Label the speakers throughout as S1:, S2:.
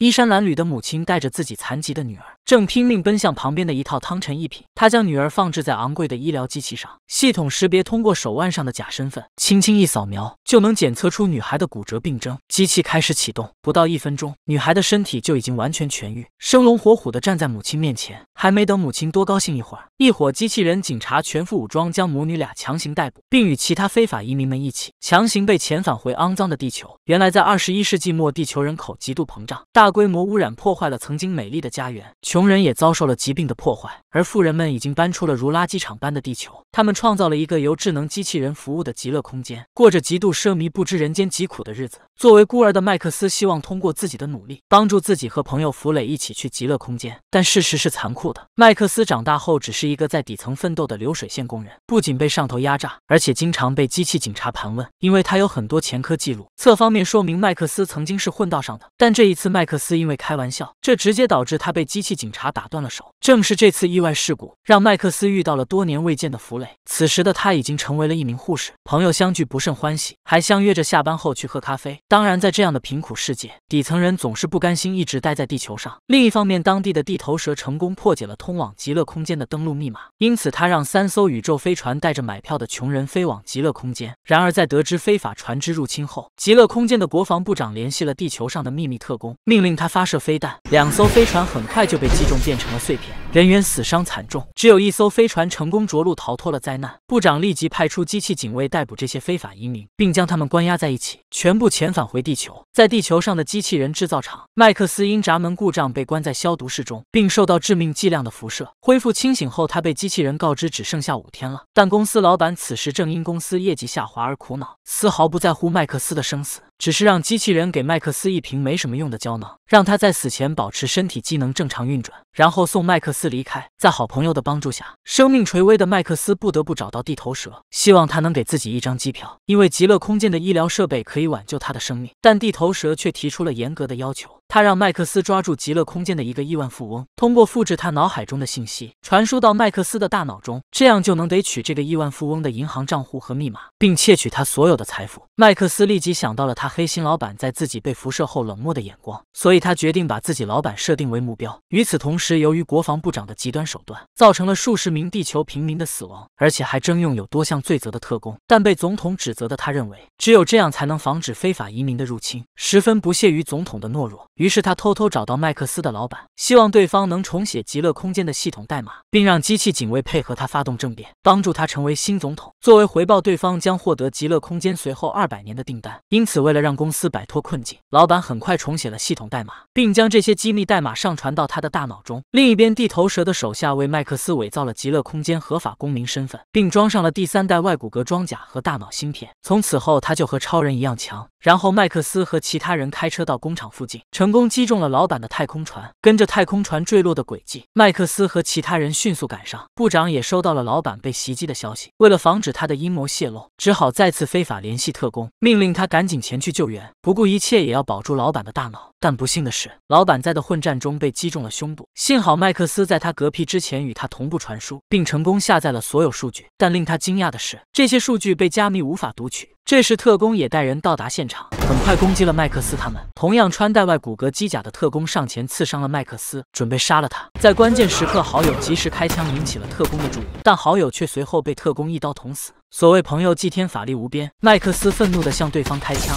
S1: 衣衫褴褛的母亲带着自己残疾的女儿，正拼命奔向旁边的一套汤臣一品。她将女儿放置在昂贵的医疗机器上，系统识别通过手腕上的假身份，轻轻一扫描就能检测出女孩的骨折病症。机器开始启动，不到一分钟，女孩的身体就已经完全痊愈，生龙活虎地站在母亲面前。还没等母亲多高兴一会儿，一伙机器人警察全副武装将母女俩强行逮捕，并与其他非法移民们一起强行被遣返回肮脏的地球。原来，在二十一世纪末，地球人口极度膨胀，大。大规模污染破坏了曾经美丽的家园，穷人也遭受了疾病的破坏，而富人们已经搬出了如垃圾场般的地球，他们创造了一个由智能机器人服务的极乐空间，过着极度奢靡、不知人间疾苦的日子。作为孤儿的麦克斯希望通过自己的努力，帮助自己和朋友弗雷一起去极乐空间。但事实是残酷的，麦克斯长大后只是一个在底层奋斗的流水线工人，不仅被上头压榨，而且经常被机器警察盘问，因为他有很多前科记录。侧方面说明麦克斯曾经是混道上的，但这一次麦克。克斯因为开玩笑，这直接导致他被机器警察打断了手。正是这次意外事故，让麦克斯遇到了多年未见的弗雷。此时的他已经成为了一名护士，朋友相聚不甚欢喜，还相约着下班后去喝咖啡。当然，在这样的贫苦世界，底层人总是不甘心一直待在地球上。另一方面，当地的地头蛇成功破解了通往极乐空间的登录密码，因此他让三艘宇宙飞船带着买票的穷人飞往极乐空间。然而，在得知非法船只入侵后，极乐空间的国防部长联系了地球上的秘密特工，命。令他发射飞弹，两艘飞船很快就被击中，变成了碎片，人员死伤惨重，只有一艘飞船成功着陆，逃脱了灾难。部长立即派出机器警卫逮捕这些非法移民，并将他们关押在一起，全部遣返回地球。在地球上的机器人制造厂，麦克斯因闸门故障被关在消毒室中，并受到致命剂量的辐射。恢复清醒后，他被机器人告知只剩下五天了。但公司老板此时正因公司业绩下滑而苦恼，丝毫不在乎麦克斯的生死。只是让机器人给麦克斯一瓶没什么用的胶囊，让他在死前保持身体机能正常运转，然后送麦克斯离开。在好朋友的帮助下，生命垂危的麦克斯不得不找到地头蛇，希望他能给自己一张机票，因为极乐空间的医疗设备可以挽救他的生命。但地头蛇却提出了严格的要求。他让麦克斯抓住极乐空间的一个亿万富翁，通过复制他脑海中的信息传输到麦克斯的大脑中，这样就能得取这个亿万富翁的银行账户和密码，并窃取他所有的财富。麦克斯立即想到了他黑心老板在自己被辐射后冷漠的眼光，所以他决定把自己老板设定为目标。与此同时，由于国防部长的极端手段，造成了数十名地球平民的死亡，而且还征用有多项罪责的特工。但被总统指责的他，认为只有这样才能防止非法移民的入侵，十分不屑于总统的懦弱。于是他偷偷找到麦克斯的老板，希望对方能重写极乐空间的系统代码，并让机器警卫配合他发动政变，帮助他成为新总统。作为回报，对方将获得极乐空间随后二百年的订单。因此，为了让公司摆脱困境，老板很快重写了系统代码，并将这些机密代码上传到他的大脑中。另一边，地头蛇的手下为麦克斯伪造了极乐空间合法公民身份，并装上了第三代外骨骼装甲和大脑芯片。从此后，他就和超人一样强。然后，麦克斯和其他人开车到工厂附近，功。工击中了老板的太空船，跟着太空船坠落的轨迹，麦克斯和其他人迅速赶上。部长也收到了老板被袭击的消息，为了防止他的阴谋泄露，只好再次非法联系特工，命令他赶紧前去救援，不顾一切也要保住老板的大脑。但不幸的是，老板在的混战中被击中了胸部，幸好麦克斯在他嗝屁之前与他同步传输，并成功下载了所有数据。但令他惊讶的是，这些数据被加密，无法读取。这时，特工也带人到达现场，很快攻击了麦克斯。他们同样穿戴外骨骼机甲的特工上前刺伤了麦克斯，准备杀了他。在关键时刻，好友及时开枪，引起了特工的注意，但好友却随后被特工一刀捅死。所谓朋友，祭天法力无边。麦克斯愤怒地向对方开枪。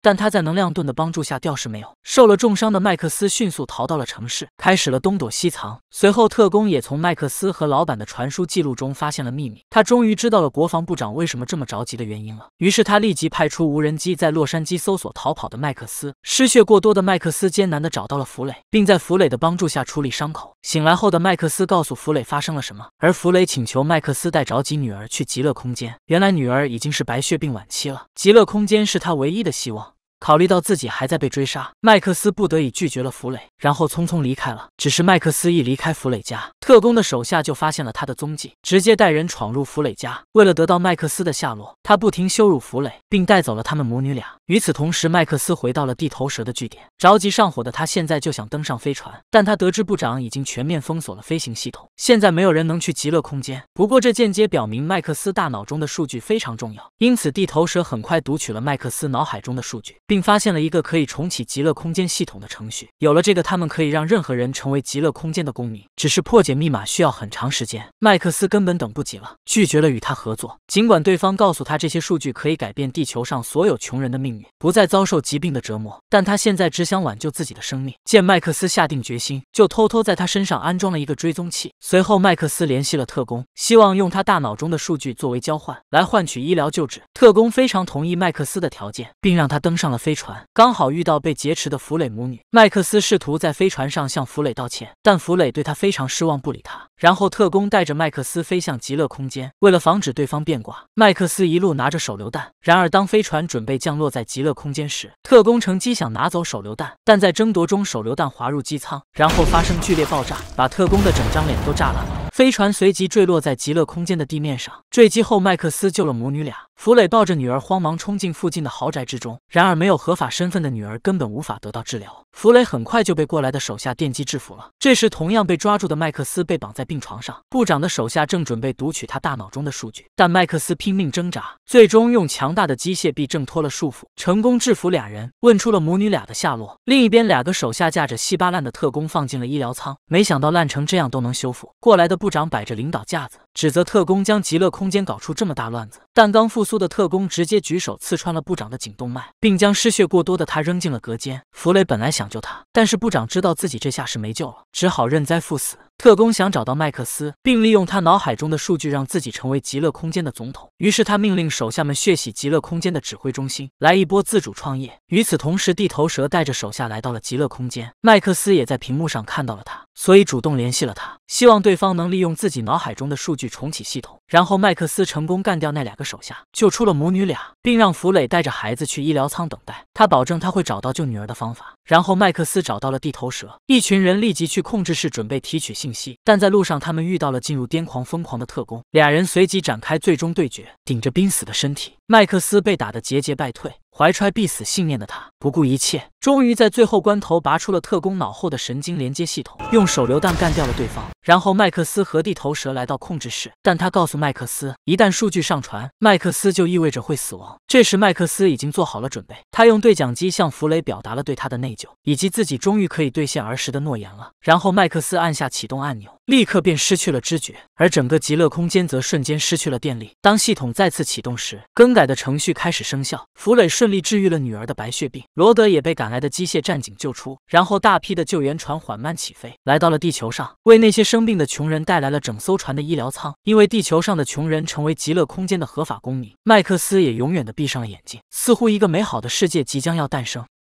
S1: 但他在能量盾的帮助下吊死没有，受了重伤的麦克斯迅速逃到了城市，开始了东躲西藏。随后特工也从麦克斯和老板的传输记录中发现了秘密，他终于知道了国防部长为什么这么着急的原因了。于是他立即派出无人机在洛杉矶搜索逃跑的麦克斯。失血过多的麦克斯艰难地找到了弗雷，并在弗雷的帮助下处理伤口。醒来后的麦克斯告诉弗雷发生了什么，而弗雷请求麦克斯带着急女儿去极乐空间。原来女儿已经是白血病晚期了，极乐空间是他唯一的希望。考虑到自己还在被追杀，麦克斯不得已拒绝了弗雷，然后匆匆离开了。只是麦克斯一离开弗雷家，特工的手下就发现了他的踪迹，直接带人闯入弗雷家。为了得到麦克斯的下落，他不停羞辱弗雷，并带走了他们母女俩。与此同时，麦克斯回到了地头蛇的据点，着急上火的他现在就想登上飞船，但他得知部长已经全面封锁了飞行系统，现在没有人能去极乐空间。不过这间接表明麦克斯大脑中的数据非常重要，因此地头蛇很快读取了麦克斯脑海中的数据。并发现了一个可以重启极乐空间系统的程序。有了这个，他们可以让任何人成为极乐空间的公民。只是破解密码需要很长时间，麦克斯根本等不及了，拒绝了与他合作。尽管对方告诉他这些数据可以改变地球上所有穷人的命运，不再遭受疾病的折磨，但他现在只想挽救自己的生命。见麦克斯下定决心，就偷偷在他身上安装了一个追踪器。随后，麦克斯联系了特工，希望用他大脑中的数据作为交换，来换取医疗救治。特工非常同意麦克斯的条件，并让他登上了。飞船刚好遇到被劫持的弗雷母女，麦克斯试图在飞船上向弗雷道歉，但弗雷对他非常失望，不理他。然后特工带着麦克斯飞向极乐空间，为了防止对方变卦，麦克斯一路拿着手榴弹。然而当飞船准备降落在极乐空间时，特工乘机想拿走手榴弹，但在争夺中，手榴弹滑入机舱，然后发生剧烈爆炸，把特工的整张脸都炸烂了。飞船随即坠落在极乐空间的地面上。坠机后，麦克斯救了母女俩。弗雷抱着女儿，慌忙冲进附近的豪宅之中。然而，没有合法身份的女儿根本无法得到治疗。弗雷很快就被过来的手下电击制服了。这时，同样被抓住的麦克斯被绑在病床上，部长的手下正准备读取他大脑中的数据。但麦克斯拼命挣扎，最终用强大的机械臂挣脱了束缚，成功制服俩人，问出了母女俩的下落。另一边，两个手下架着稀巴烂的特工放进了医疗舱，没想到烂成这样都能修复。过来的部长摆着领导架子。指责特工将极乐空间搞出这么大乱子，但刚复苏的特工直接举手刺穿了部长的颈动脉，并将失血过多的他扔进了隔间。弗雷本来想救他，但是部长知道自己这下是没救了，只好认栽赴死。特工想找到麦克斯，并利用他脑海中的数据让自己成为极乐空间的总统。于是他命令手下们血洗极乐空间的指挥中心，来一波自主创业。与此同时，地头蛇带着手下来到了极乐空间，麦克斯也在屏幕上看到了他，所以主动联系了他，希望对方能利用自己脑海中的数据重启系统。然后麦克斯成功干掉那两个手下，救出了母女俩，并让弗雷带着孩子去医疗舱等待。他保证他会找到救女儿的方法。然后麦克斯找到了地头蛇，一群人立即去控制室准备提取信息。但在路上，他们遇到了进入癫狂疯狂的特工，俩人随即展开最终对决。顶着濒死的身体，麦克斯被打得节节败退，怀揣必死信念的他。不顾一切，终于在最后关头拔出了特工脑后的神经连接系统，用手榴弹干掉了对方。然后麦克斯和地头蛇来到控制室，但他告诉麦克斯，一旦数据上传，麦克斯就意味着会死亡。这时麦克斯已经做好了准备，他用对讲机向弗雷表达了对他的内疚，以及自己终于可以兑现儿时的诺言了。然后麦克斯按下启动按钮，立刻便失去了知觉，而整个极乐空间则瞬间失去了电力。当系统再次启动时，更改的程序开始生效，弗雷顺利治愈了女儿的白血病。罗德也被赶来的机械战警救出，然后大批的救援船缓慢起飞，来到了地球上，为那些生病的穷人带来了整艘船的医疗舱。因为地球上的穷人成为极乐空间的合法公民，麦克斯也永远的闭上了眼睛，似乎一个美好的世界即将要诞生。